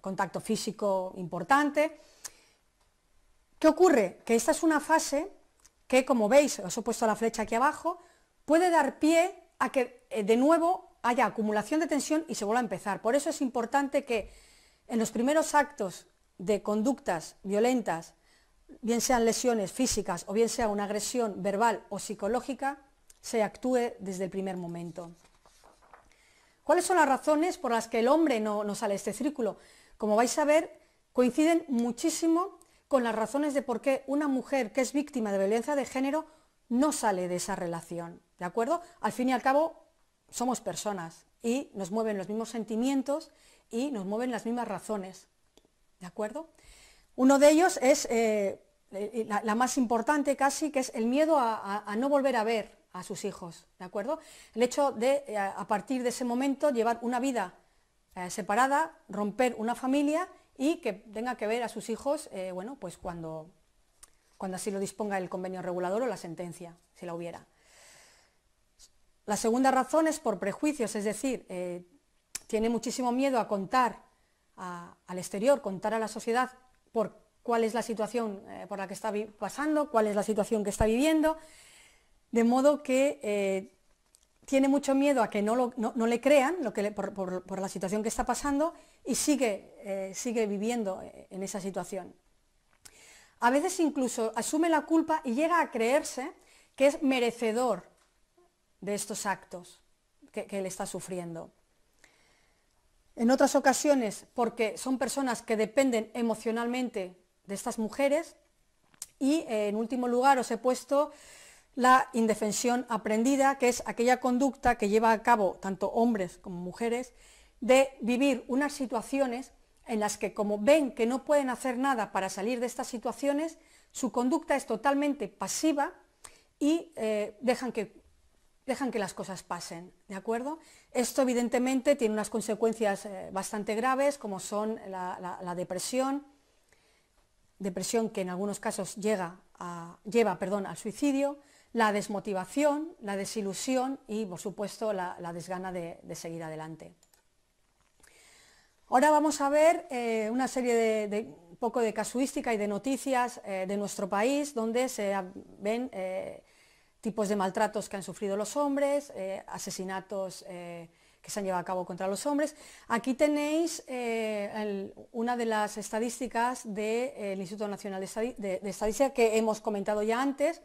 contacto físico importante. ¿Qué ocurre? Que esta es una fase que, como veis, os he puesto la flecha aquí abajo, puede dar pie a que eh, de nuevo haya acumulación de tensión y se vuelva a empezar. Por eso es importante que en los primeros actos de conductas violentas, bien sean lesiones físicas o bien sea una agresión verbal o psicológica, se actúe desde el primer momento. ¿Cuáles son las razones por las que el hombre no, sale de este círculo? Como vais a ver, coinciden muchísimo con las razones de por qué una mujer que es víctima de violencia de género no sale de esa relación. ¿De acuerdo? Al fin y al cabo, somos personas y nos mueven los mismos sentimientos y nos mueven las mismas razones. ¿De acuerdo? Uno de ellos es eh, eh, la, más importante casi, que es el miedo a, no volver a ver a sus hijos. ¿De acuerdo? El hecho de, eh, a partir de ese momento, llevar una vida separada, romper una familia y que tenga que ver a sus hijos, eh, bueno, pues cuando, cuando así lo disponga el convenio regulador o la sentencia, si la hubiera. La segunda razón es por prejuicios, es decir, eh, tiene muchísimo miedo a contar al exterior, contar a la sociedad por cuál es la situación eh, por la que está pasando, cuál es la situación que está viviendo, de modo que tiene mucho miedo a que no, le crean lo que por, la situación que está pasando y sigue, eh, sigue viviendo eh, en esa situación. A veces incluso asume la culpa y llega a creerse que es merecedor de estos actos que, él le está sufriendo. En otras ocasiones, porque son personas que dependen emocionalmente de estas mujeres. Y eh, en último lugar os he puesto la indefensión aprendida, que es aquella conducta que lleva a cabo tanto hombres como mujeres de vivir unas situaciones en las que como ven que no pueden hacer nada para salir de estas situaciones, su conducta es totalmente pasiva y eh, dejan, que, las cosas pasen, ¿de acuerdo? Esto evidentemente tiene unas consecuencias eh, bastante graves, como son la, depresión, depresión que en algunos casos lleva perdón, al suicidio, la desmotivación, la desilusión y, por supuesto, la, desgana de, seguir adelante. Ahora vamos a ver eh, una serie de, poco de casuística y de noticias eh, de nuestro país, donde se ven eh, tipos de maltratos que han sufrido los hombres, asesinatos que se han llevado a cabo contra los hombres. Aquí tenéis una de las estadísticas del Instituto Nacional de, Estadística que hemos comentado ya antes,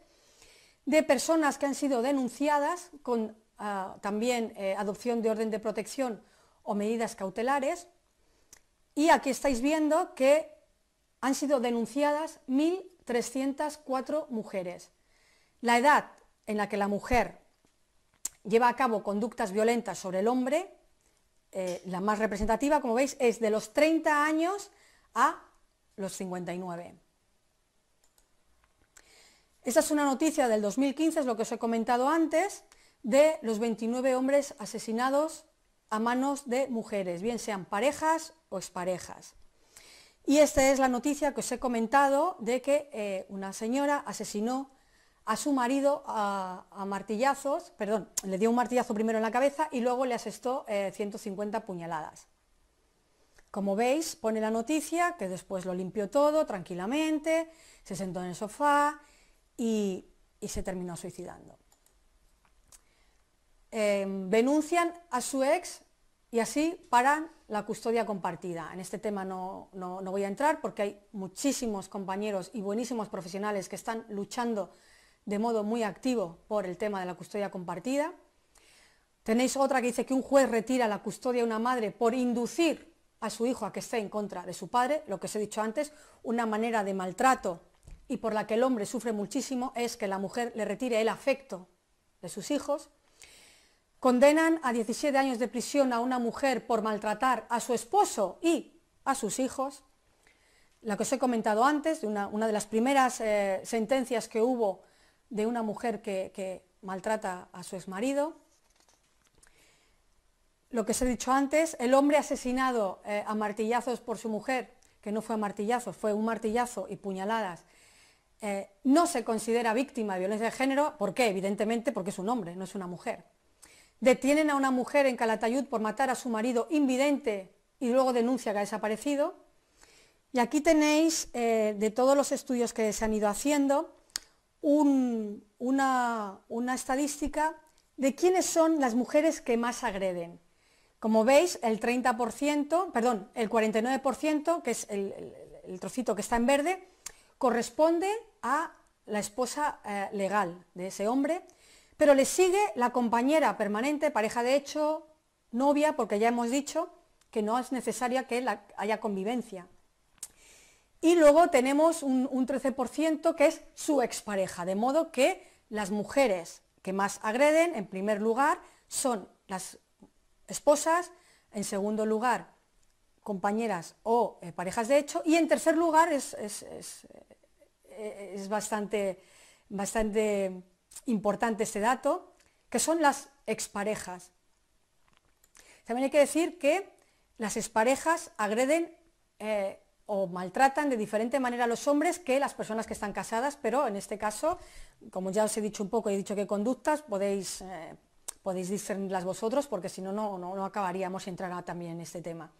de personas que han sido denunciadas con ah, también eh, adopción de orden de protección o medidas cautelares. Y aquí estáis viendo que han sido denunciadas 1.304 mujeres. La edad en la que la mujer lleva a cabo conductas violentas sobre el hombre, eh, la más representativa, como veis, es de los 30 años a los 59. Esta es una noticia del 2015, es lo que os he comentado antes, de los 29 hombres asesinados a manos de mujeres, bien sean parejas o exparejas. Y esta es la noticia que os he comentado de que eh, una señora asesinó a su marido a, martillazos, perdón, le dio un martillazo primero en la cabeza y luego le asestó 150 eh, puñaladas. Como veis, pone la noticia que después lo limpió todo tranquilamente, se sentó en el sofá, y, se terminó suicidando. Eh, denuncian a su ex y así paran la custodia compartida. En este tema no, no voy a entrar porque hay muchísimos compañeros y buenísimos profesionales que están luchando de modo muy activo por el tema de la custodia compartida. Tenéis otra que dice que un juez retira la custodia a una madre por inducir a su hijo a que esté en contra de su padre, lo que os he dicho antes, una manera de maltrato y por la que el hombre sufre muchísimo es que la mujer le retire el afecto de sus hijos. Condenan a 17 años de prisión a una mujer por maltratar a su esposo y a sus hijos. La que os he comentado antes, de una, de las primeras eh, sentencias que hubo de una mujer que, maltrata a su exmarido. Lo que os he dicho antes, el hombre asesinado eh, a martillazos por su mujer, que no fue a martillazos, fue un martillazo y puñaladas eh, no se considera víctima de violencia de género, ¿por qué? Evidentemente porque es un hombre, no es una mujer. Detienen a una mujer en Calatayud por matar a su marido invidente y luego denuncia que ha desaparecido. Y aquí tenéis, eh, de todos los estudios que se han ido haciendo, una, estadística de quiénes son las mujeres que más agreden. Como veis, el 30%, perdón, el 49%, que es el, trocito que está en verde, corresponde a la esposa eh, legal de ese hombre, pero le sigue la compañera permanente, pareja de hecho, novia, porque ya hemos dicho que no es necesaria que haya convivencia. Y luego tenemos un, 13% que es su expareja, de modo que las mujeres que más agreden, en primer lugar, son las esposas, en segundo lugar, compañeras o eh, parejas de hecho, y en tercer lugar es eh, eh, es bastante, importante este dato, que son las exparejas. También hay que decir que las exparejas agreden eh, o maltratan de diferente manera a los hombres que las personas que están casadas, pero en este caso, como ya os he dicho un poco, he dicho que conductas, eh, podéis, discernirlas vosotros, porque si no, no, no acabaríamos entrar también en este tema.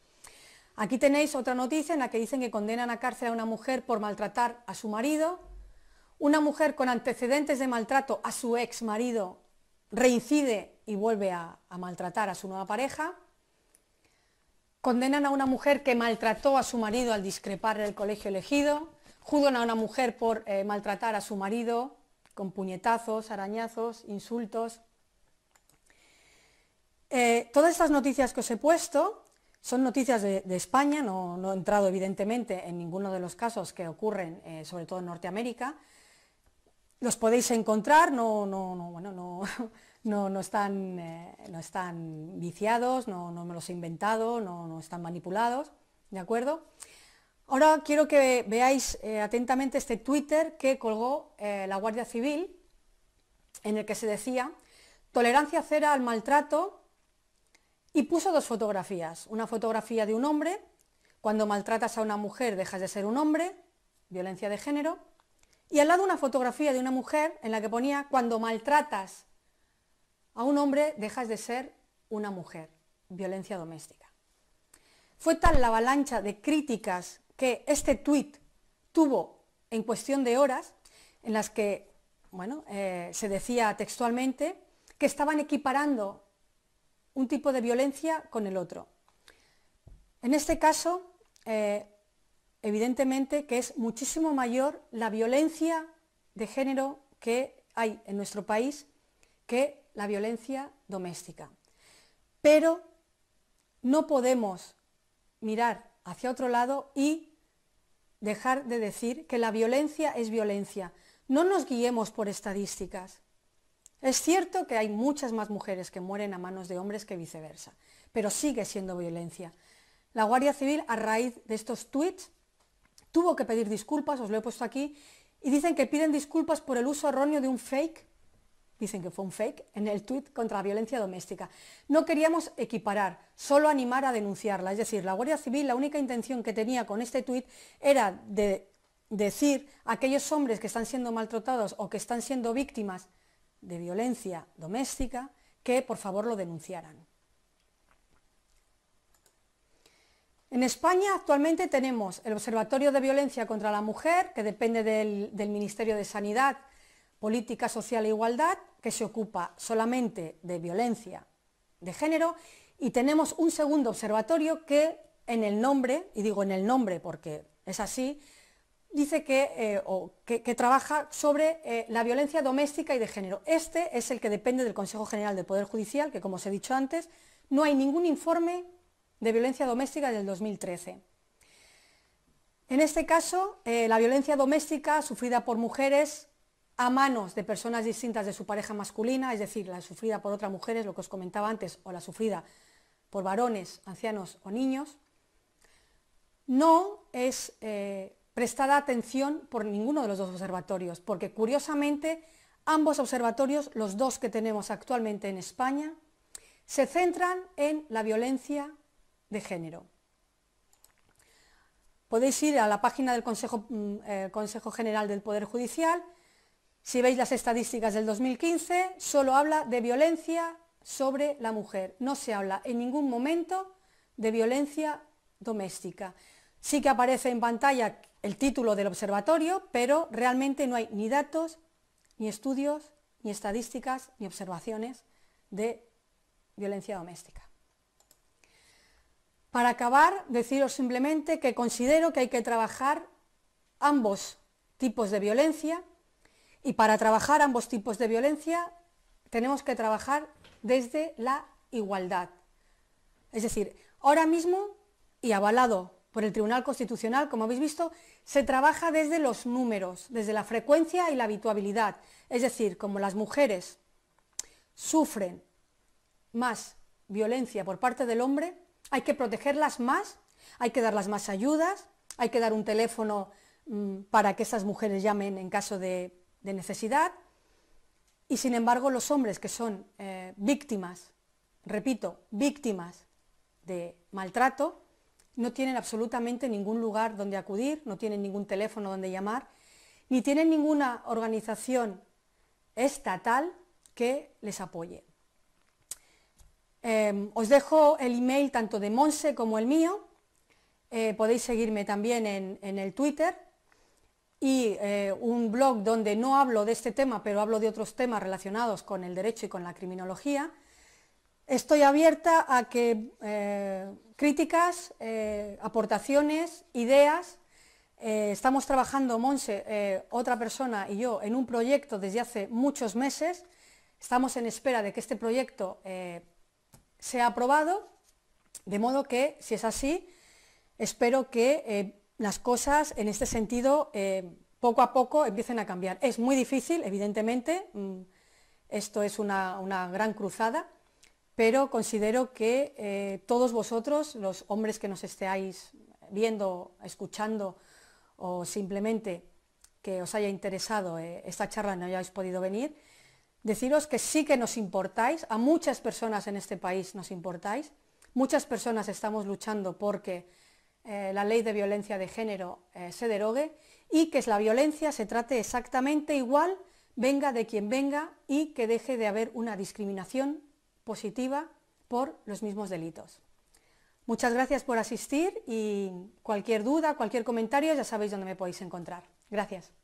Aquí tenéis otra noticia en la que dicen que condenan a cárcel a una mujer por maltratar a su marido. Una mujer con antecedentes de maltrato a su ex marido reincide y vuelve a, maltratar a su nueva pareja. Condenan a una mujer que maltrató a su marido al discrepar el colegio elegido. Juzgan a una mujer por eh, maltratar a su marido con puñetazos, arañazos, insultos. Eh, todas estas noticias que os he puesto son noticias de, España, no, he entrado evidentemente en ninguno de los casos que ocurren, eh, sobre todo en Norteamérica. Los podéis encontrar, no, no, no, no, están, eh, no están viciados, no, me los he inventado, no, están manipulados, ¿de acuerdo? Ahora quiero que veáis eh, atentamente este Twitter que colgó la Guardia Civil, en el que se decía, tolerancia cera al maltrato y puso dos fotografías. Una fotografía de un hombre, cuando maltratas a una mujer dejas de ser un hombre, violencia de género, y al lado una fotografía de una mujer en la que ponía, cuando maltratas a un hombre dejas de ser una mujer, violencia doméstica. Fue tal la avalancha de críticas que este tuit tuvo en cuestión de horas, en las que bueno, eh, se decía textualmente que estaban equiparando un tipo de violencia con el otro. En este caso, eh, evidentemente que es muchísimo mayor la violencia de género que hay en nuestro país que la violencia doméstica. Pero no podemos mirar hacia otro lado y dejar de decir que la violencia es violencia. No nos guiemos por estadísticas. Es cierto que hay muchas más mujeres que mueren a manos de hombres que viceversa, pero sigue siendo violencia. La Guardia Civil, a raíz de estos tweets, tuvo que pedir disculpas, os lo he puesto aquí, y dicen que piden disculpas por el uso erróneo de un fake, dicen que fue un fake, en el tuit contra la violencia doméstica. No queríamos equiparar, solo animar a denunciarla. Es decir, la Guardia Civil la única intención que tenía con este tuit era de decir a aquellos hombres que están siendo maltratados o que están siendo víctimas de violencia doméstica que por favor lo denunciaran. En España actualmente tenemos el Observatorio de Violencia contra la Mujer, que depende del, Ministerio de Sanidad, Política Social e Igualdad, que se ocupa solamente de violencia de género, y tenemos un segundo observatorio que en el nombre, y digo en el nombre porque es así, dice eh, que, que, trabaja sobre eh, la violencia doméstica y de género. Este es el que depende del Consejo General del Poder Judicial, que como os he dicho antes, no hay ningún informe de violencia doméstica del 2013. En este caso, eh, la violencia doméstica sufrida por mujeres a manos de personas distintas de su pareja masculina, es decir, la sufrida por otras mujeres, lo que os comentaba antes, o la sufrida por varones, ancianos o niños, no es prestada atención por ninguno de los dos observatorios, porque curiosamente ambos observatorios, los dos que tenemos actualmente en España, se centran en la violencia de género. Podéis ir a la página del Consejo, mm, eh, Consejo General del Poder Judicial, si veis las estadísticas del 2015, solo habla de violencia sobre la mujer, no se habla en ningún momento de violencia doméstica. Sí que aparece en pantalla el título del observatorio, pero realmente no hay ni datos, ni estudios, ni estadísticas, ni observaciones de violencia doméstica. Para acabar, deciros simplemente que considero que hay que trabajar ambos tipos de violencia y para trabajar ambos tipos de violencia tenemos que trabajar desde la igualdad. Es decir, ahora mismo, y avalado por el Tribunal Constitucional, como habéis visto, se trabaja desde los números, desde la frecuencia y la habituabilidad. Es decir, como las mujeres sufren más violencia por parte del hombre, hay que protegerlas más, hay que darlas más ayudas, hay que dar un teléfono mm, para que esas mujeres llamen en caso de, necesidad. Y sin embargo, los hombres que son eh, víctimas, repito, víctimas de maltrato, no tienen absolutamente ningún lugar donde acudir, no tienen ningún teléfono donde llamar, ni tienen ninguna organización estatal que les apoye. Em, os dejo el email tanto de Monse como el mío. Eh, podéis seguirme también en, el Twitter y eh, un blog donde no hablo de este tema, pero hablo de otros temas relacionados con el derecho y con la criminología, Estoy abierta a que eh, críticas, eh, aportaciones, ideas. Eh, estamos trabajando, Monse, otra persona y yo, en un proyecto desde hace muchos meses. Estamos en espera de que este proyecto sea aprobado, de modo que, si es así, espero que las cosas en este sentido poco a poco empiecen a cambiar. Es muy difícil, evidentemente, mm, esto es una gran cruzada, pero considero que eh, todos vosotros, los hombres que nos estéis viendo, escuchando o simplemente que os haya interesado eh, esta charla no hayáis podido venir, deciros que sí que nos importáis, a muchas personas en este país nos importáis, muchas personas estamos luchando porque eh, la ley de violencia de género se derogue y que la violencia se trate exactamente igual, venga de quien venga y que deje de haber una discriminación positiva por los mismos delitos. Muchas gracias por asistir y cualquier duda, cualquier comentario, ya sabéis dónde me podéis encontrar. Gracias.